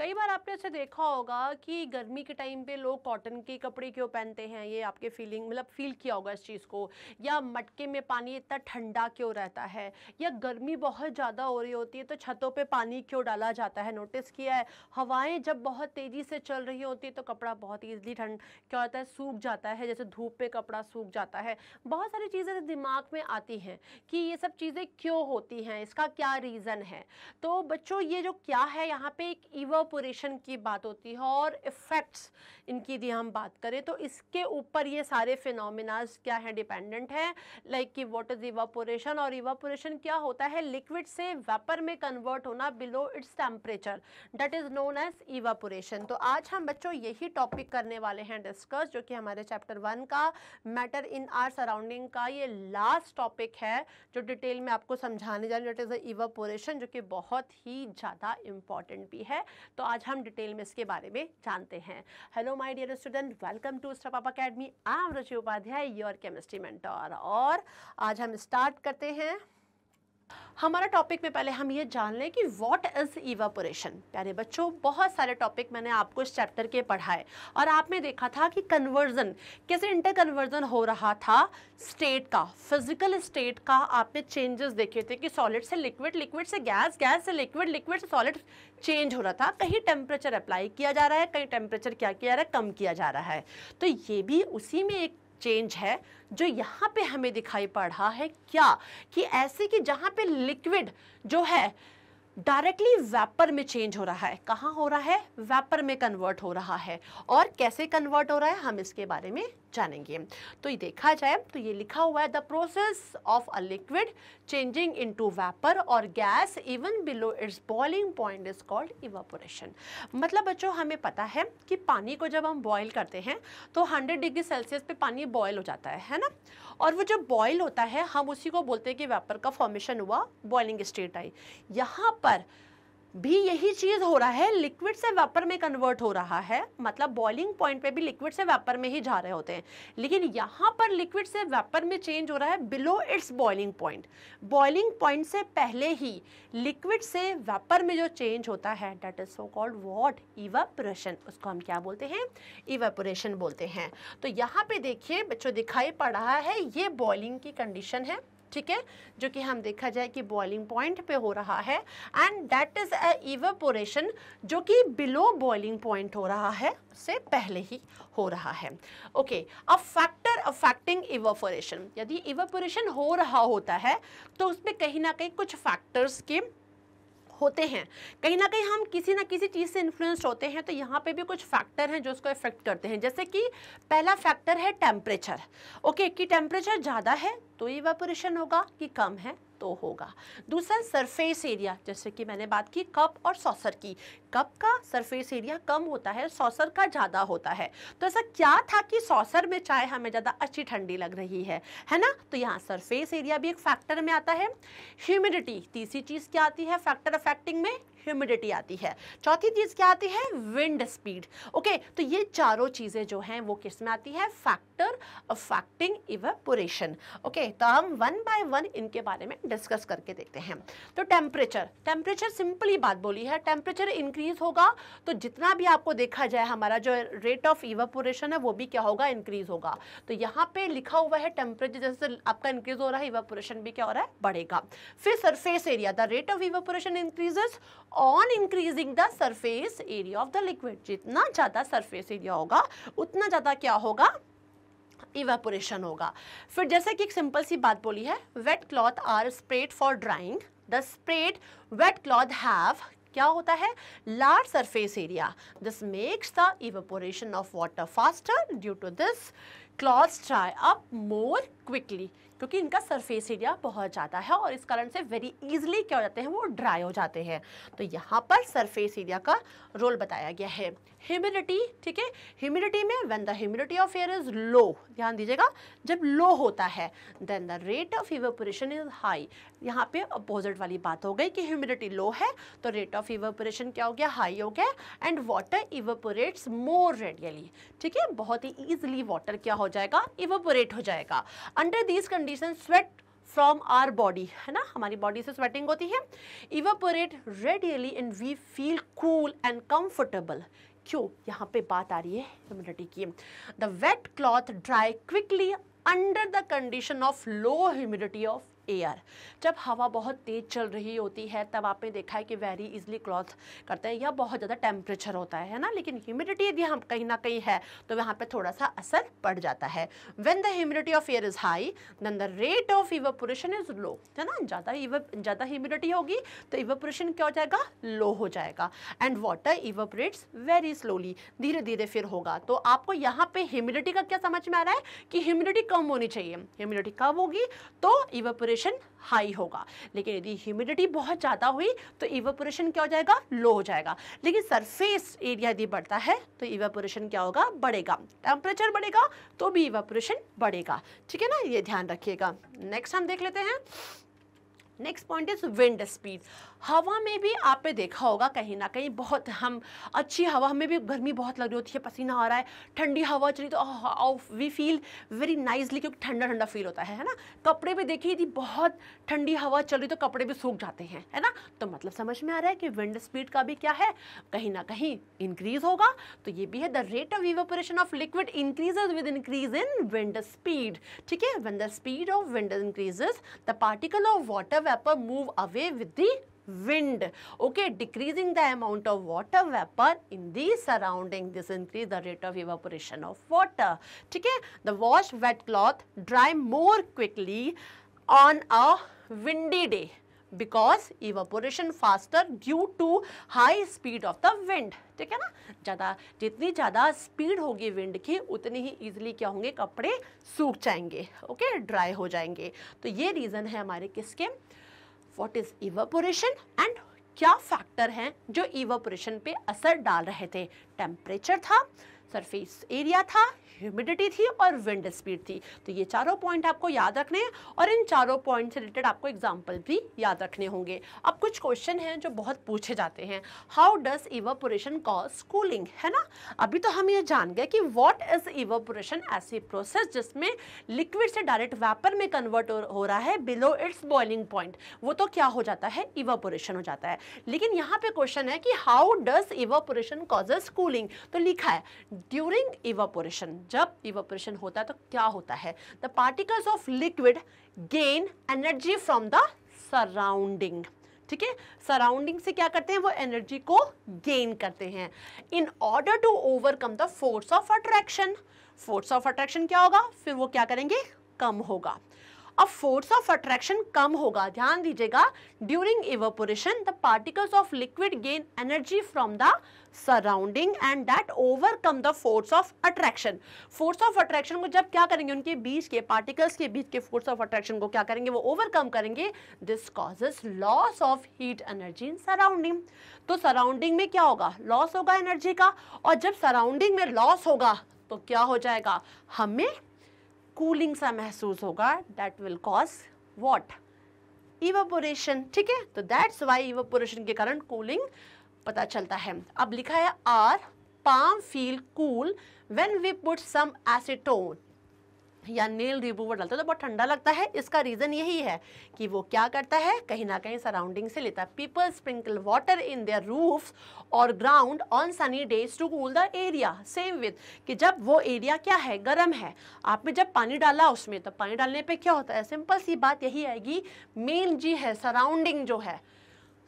कई बार आपने ऐसे देखा होगा कि गर्मी के टाइम पे लोग कॉटन के कपड़े क्यों पहनते हैं ये आपके फीलिंग मतलब फील किया होगा इस चीज़ को या मटके में पानी इतना ठंडा क्यों रहता है या गर्मी बहुत ज़्यादा हो रही होती है तो छतों पर पानी क्यों डाला जाता है नोटिस किया है हवाएँ जब बहुत तेज़ी से चल रही होती है तो कपड़ा बहुत ईजिली ठंड क्या होता है सूख जाता है जैसे धूप पर कपड़ा सूख जाता है बहुत सारी चीज़ें दिमाग में आती हैं कि ये सब चीज़ें क्यों होती हैं इसका क्या रीज़न है तो बच्चों ये जो क्या है यहाँ पर एक ईवो इवोपोरेशन की बात होती है और इफ़ेक्ट्स इनकी यदि हम बात करें तो इसके ऊपर ये सारे फिनोमिनाज क्या हैं डिपेंडेंट है लाइक कि वॉट इज़ इवापोरेशन और इवापोरेशन क्या होता है लिक्विड से वेपर में कन्वर्ट होना below its temperature that is known as evaporation तो आज हम बच्चों यही टॉपिक करने वाले हैं डिस्कस जो कि हमारे चैप्टर वन का मैटर इन आर सराउंडिंग का ये लास्ट टॉपिक है जो डिटेल में आपको समझाने जा रही है डेट इज़ इवापोरेशन जो कि बहुत ही ज़्यादा इम्पॉर्टेंट भी है तो आज हम डिटेल में इसके बारे में जानते हैं hello my dear student welcome to स्टप academy I am Ruchi Upadhyay your chemistry mentor और आज हम स्टार्ट करते हैं हमारा टॉपिक में पहले हम ये जान लें कि व्हाट इज़ इवापोरेशन प्यारे बच्चों बहुत सारे टॉपिक मैंने आपको इस चैप्टर के पढ़ाए और आपने देखा था कि कन्वर्जन कैसे इंटर कन्वर्जन हो रहा था स्टेट का फिजिकल स्टेट का आपने चेंजेस देखे थे कि सॉलिड से लिक्विड लिक्विड से गैस गैस से लिक्विड लिक्विड से सॉलिड चेंज हो रहा था कहीं टेम्परेचर अप्लाई किया जा रहा है कहीं टेम्परेचर क्या किया जा रहा है कम किया जा रहा है तो ये भी उसी में एक चेंज है जो यहाँ पे हमें दिखाई पड़ रहा है क्या कि ऐसे कि जहाँ पे लिक्विड जो है डायरेक्टली वेपर में चेंज हो रहा है कहाँ हो रहा है वेपर में कन्वर्ट हो रहा है और कैसे कन्वर्ट हो रहा है हम इसके बारे में जानेंगे तो ये देखा जाए तो ये लिखा हुआ है the process of a liquid changing into vapour और gas even below its boiling point is called evaporation मतलब बच्चों हमें पता है कि पानी को जब हम बॉयल करते हैं तो 100 डिग्री सेल्सियस पे पानी बॉयल हो जाता है है ना और वो जब बॉयल होता है हम उसी को बोलते हैं कि वेपर का फॉर्मेशन हुआ बॉइलिंग स्टेट आई यहाँ पर भी यही चीज़ हो रहा है लिक्विड से वेपर में कन्वर्ट हो रहा है मतलब बॉइलिंग पॉइंट पे भी लिक्विड से वेपर में ही जा रहे होते हैं लेकिन यहाँ पर लिक्विड से वेपर में चेंज हो रहा है below its boiling point boiling point से पहले ही लिक्विड से वेपर में जो चेंज होता है that is so called what evaporation उसको हम क्या बोलते हैं इवेपोरेशन बोलते हैं तो यहाँ पर देखिए बच्चों दिखाई पड़ रहा है ये बॉइलिंग की कंडीशन है ठीक है जो कि हम देखा जाए कि बॉइलिंग पॉइंट पे हो रहा है and that is a evaporation जो कि बिलो बॉइलिंग पॉइंट हो रहा है से पहले ही हो रहा है okay a factor affecting evaporation यदि इवेपोरेशन हो रहा होता है तो उसमें कहीं ना कहीं कुछ फैक्टर्स के होते हैं कहीं ना कहीं हम किसी ना किसी चीज़ से इन्फ्लुएंस्ड होते हैं तो यहाँ पे भी कुछ फैक्टर हैं जो उसको इफेक्ट करते हैं जैसे कि पहला फैक्टर है टेम्परेचर ओके कि टेम्परेचर ज़्यादा है तो वेपोरेशन होगा कि कम है तो होगा दूसरा सरफेस एरिया जैसे कि मैंने बात की कप और सॉसर की कप का सरफेस एरिया कम होता है सॉसर का ज़्यादा होता है तो ऐसा क्या था कि सॉसर में चाय हमें ज़्यादा अच्छी ठंडी लग रही है है ना तो यहाँ सरफेस एरिया भी एक फैक्टर में आता है ह्यूमिडिटी तीसरी चीज़ क्या आती है फैक्टर अफेक्टिंग में ह्यूमिडिटी आती है चौथी चीज़ क्या आती है विंड स्पीड ओके तो ये चारों चीज़ें जो हैं वो किस में आती है फैक्टर अफेक्टिंग इवेपोरेशन ओके तो हम वन बाय वन इनके बारे में डिस्कस करके देखते हैं तो टेम्परेचर टेम्परेचर सिंपली बात बोली है टेम्परेचर इंक्रीज होगा तो जितना भी आपको देखा जाए हमारा जो रेट ऑफ इवेपोरेशन है वो भी क्या होगा इंक्रीज होगा तो यहाँ पे लिखा हुआ है टेम्परेचर जैसे आपका इंक्रीज हो रहा है इवेपोरेशन भी क्या हो रहा है बढ़ेगा फिर surface area the rate of evaporation increases on increasing the surface area of the liquid जितना ज़्यादा सरफेस एरिया होगा उतना ज़्यादा क्या होगा इवेपोरेशन होगा फिर जैसे कि एक सिंपल सी बात बोली है wet cloth are spread for drying the spread wet cloth have क्या होता है large surface area this makes the evaporation of water faster due to this clothes dry up more quickly क्योंकि इनका सरफेस एरिया बहुत ज़्यादा है और इस कारण से वेरी इजीली क्या हो जाते हैं वो ड्राई हो जाते हैं तो यहाँ पर सरफेस एरिया का रोल बताया गया है ह्यूमिडिटी ठीक है ह्यूमिडिटी में when the humidity of air is low ध्यान दीजिएगा जब लो होता है then the rate of evaporation is high यहाँ पे अपोजिट वाली बात हो गई कि ह्यूमिडिटी लो है तो रेट ऑफ इवेपोरेशन क्या हो गया हाई हो गया and water evaporates more readily ठीक है बहुत ही ईजिली वाटर क्या हो हो जाएगा इवोपोरेट हो जाएगा under these condition sweat from our body है ना हमारी बॉडी से स्वेटिंग होती है evaporate readily and we feel cool and comfortable क्यों यहाँ पे बात आ रही है ह्यूमिडिटी की the wet cloth dry quickly under the condition of low humidity of air जब हवा बहुत तेज़ चल रही होती है तब आपने देखा है कि वेरी इजली क्लॉथ करते हैं या बहुत ज़्यादा टेम्परेचर होता है ना लेकिन ह्यूमिडिटी यदि हम कहीं ना कहीं है तो वहाँ पर थोड़ा सा असर पड़ जाता है when the humidity of air is high then the rate of evaporation is low है ना ज़्यादा ज़्यादा ह्यूमिडिटी होगी तो इवेपोरेशन क्या हो जाएगा लो हो जाएगा and water evaporates very slowly धीरे धीरे फिर होगा तो आपको यहाँ पे ह्यूमिडिटी का क्या समझ में आ रहा है कि ह्यूमिडिटी कम होनी चाहिए ह्यूमिडिटी कम होगी तो इवेपोरेशन इवेपोरेशन हाई होगा लेकिन यदि ह्यूमिडिटी बहुत ज़्यादा हुई तो इवेपोरेशन क्या हो जाएगा लो हो जाएगा लेकिन सरफेस एरिया यदि बढ़ता है तो इवेपोरेशन क्या होगा बढ़ेगा टेम्परेचर बढ़ेगा तो भी इवेपोरेशन बढ़ेगा ठीक है ना ये ध्यान रखिएगा नेक्स्ट हम देख लेते हैं next point is wind speed हवा में भी आपने देखा होगा कहीं ना कहीं बहुत हम अच्छी हवा हमें भी गर्मी बहुत लग रही होती है पसीना आ रहा है ठंडी हवा चली तो वी फील वेरी नाइसली क्योंकि ठंडा ठंडा फील होता है है ना कपड़े भी देखिए यदि बहुत ठंडी हवा चल रही तो कपड़े भी सूख जाते हैं है ना तो मतलब समझ में आ रहा है कि विंड स्पीड का भी क्या है कहीं ना कहीं इंक्रीज होगा तो ये भी है the rate of evaporation of liquid increase with increase in wind speed ठीक है wind speed of wind wind the particle of water vapour move away with the wind okay decreasing the amount of water vapor in the surrounding this increase the rate of evaporation of water okay? है the washed wet cloth dry more quickly on a windy day because evaporation faster due to high speed of the wind ठीक है ना ज़्यादा जितनी ज़्यादा speed होगी wind की उतनी ही ईजिली क्या होंगे कपड़े सूख जाएंगे ओके ड्राई हो जाएंगे तो ये रीज़न है हमारे किसके वॉट इज इवापोरेशन एंड क्या फैक्टर हैं जो इवोपोरेशन पे असर डाल रहे थे टेम्परेचर था सरफेस एरिया था ह्यूमिडिटी थी और विंड स्पीड थी तो ये चारों पॉइंट आपको याद रखने हैं और इन चारों पॉइंट से रिलेटेड आपको एग्जाम्पल भी याद रखने होंगे अब कुछ क्वेश्चन हैं जो बहुत पूछे जाते हैं how does evaporation cause cooling है ना अभी तो हम ये जान गए कि वॉट इज इवापोरेशन ऐसी प्रोसेस जिसमें लिक्विड से डायरेक्ट वेपर में कन्वर्ट हो रहा है बिलो इट्स बॉइलिंग पॉइंट वो तो क्या हो जाता है इवापोरेशन हो जाता है लेकिन यहाँ पे क्वेश्चन है कि how does evaporation causes cooling तो लिखा है ड्यूरिंग इवापोरेशन जब इवोपरेशन होता है तो क्या होता है the particles of liquid gain energy from the surrounding ठीक है सराउंडिंग से क्या करते हैं वो एनर्जी को गेन करते हैं in order to overcome the force of attraction force of attraction क्या होगा फिर वो क्या करेंगे कम होगा अब फोर्स ऑफ अट्रैक्शन कम होगा ध्यान दीजिएगा during evaporation the particles of liquid gain energy from the surrounding and that overcome the force of attraction force of attraction को जब क्या करेंगे उनके बीच के पार्टिकल्स के बीच के फोर्स ऑफ अट्रैक्शन को क्या करेंगे वो ओवरकम करेंगे this causes loss of heat energy in surrounding तो सराउंडिंग में क्या होगा लॉस होगा एनर्जी का और जब सराउंडिंग में लॉस होगा तो क्या हो जाएगा हमें कूलिंग सा महसूस होगा that will cause what evaporation ठीक है तो दैट्स वाई इवोपोरेशन के कारण कूलिंग पता चलता है अब लिखा है our palm feel cool when we put some acetone या नेल रिमूवर डालते हैं तो बहुत ठंडा लगता है इसका रीज़न यही है कि वो क्या करता है कहीं ना कहीं सराउंडिंग से लेता है people sprinkle water in their roof और ground on sunny days to cool the area same with कि जब वो एरिया क्या है गर्म है आपने जब पानी डाला उसमें तो पानी डालने पर क्या होता है सिंपल सी बात यही आएगी मेन जी है सराउंडिंग जो है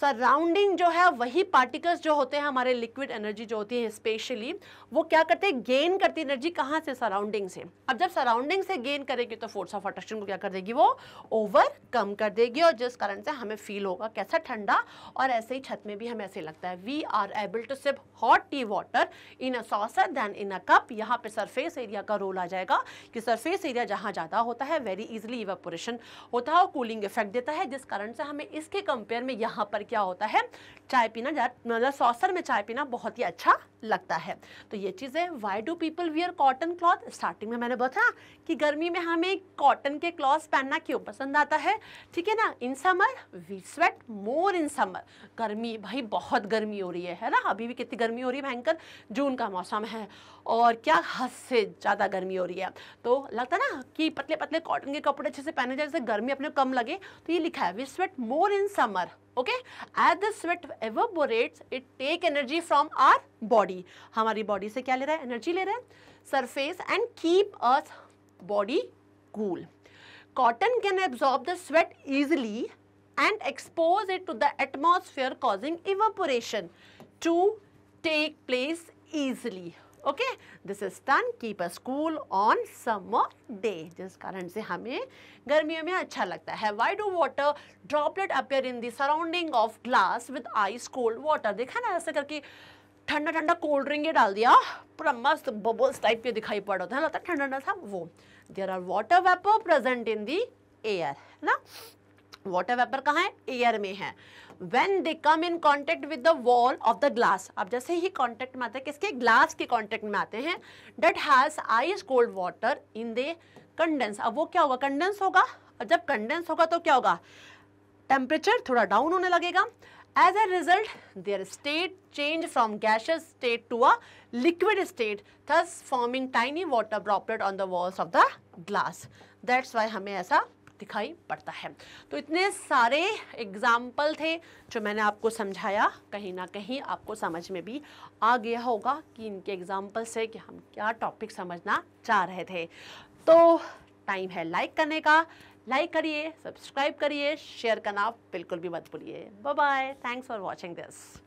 सराउंडिंग जो है वही पार्टिकल्स जो होते हैं हमारे लिक्विड एनर्जी जो होती है स्पेशली वो क्या करते हैं गेन करती है एनर्जी कहाँ से सराउंडिंग से अब जब सराउंडिंग से गेन करेगी तो फोर्स ऑफ अट्रैक्शन को क्या कर देगी वो ओवर कम कर देगी और जिस कारण से हमें फील होगा कैसा ठंडा और ऐसे ही छत में भी हमें ऐसे लगता है we are able to sip hot tea water in a saucer than in a cup यहाँ पे सरफेस एरिया का रोल आ जाएगा कि सरफेस एरिया जहाँ ज़्यादा होता है वेरी इजिली इवेपोरेशन होता है और कूलिंग इफेक्ट देता है जिस कारण से हमें इसके कंपेयर में यहाँ पर क्या होता है चाय पीना मतलब सॉसर में चाय पीना बहुत ही अच्छा लगता है तो ये चीज़ है why do people wear cotton cloth starting में मैंने बताया कि गर्मी में हमें कॉटन के क्लॉथ पहनना क्यों पसंद आता है ठीक है ना in summer we sweat more in summer गर्मी भाई बहुत गर्मी हो रही है है ना अभी भी कितनी गर्मी हो रही है भयंकर जून का मौसम है और क्या हद से ज़्यादा गर्मी हो रही है तो लगता ना कि पतले पतले कॉटन के कपड़े अच्छे से पहने जाए जैसे गर्मी अपने कम लगे तो ये लिखा है we sweat more in summer okay as the sweat evaporates it take energy from our body hamari body se kya le raha hai energy le raha hai surface and keep us body cool cotton can absorb the sweat easily and expose it to the atmosphere causing evaporation to take place easily okay this is ton keep a school on summer day जिस कारण से हमें गर्मियों में अच्छा लगता है why do water droplet appear in surrounding of glass with ice cold water देखा ना ऐसे करके ठंडा ठंडा कोल्ड ड्रिंक डाल दिया पूरा मस्त बबल्स टाइप के दिखाई पड़ रहा था लगता ठंडा ठंडा था वो there are water vapour present in the air है ना वाटर वेपर कहाँ है एयर में है when they come in contact with the wall of the glass अब जैसे ही कॉन्टेक्ट में आते हैं किसके ग्लास के कॉन्टेक्ट में आते हैं that has ice cold water in they condense अब वो क्या होगा कंडेंस होगा और जब कंडेंस होगा तो क्या होगा टेम्परेचर थोड़ा डाउन होने लगेगा as a result their state change from gaseous state to a liquid state thus forming tiny water droplet on the walls of the glass that's why हमें ऐसा दिखाई पड़ता है तो इतने सारे एग्जाम्पल थे जो मैंने आपको समझाया कहीं ना कहीं आपको समझ में भी आ गया होगा कि इनके एग्जाम्पल से कि हम क्या टॉपिक समझना चाह रहे थे तो टाइम है लाइक करने का लाइक करिए सब्सक्राइब करिए शेयर करना बिल्कुल भी मत भूलिए bye bye thanks for watching this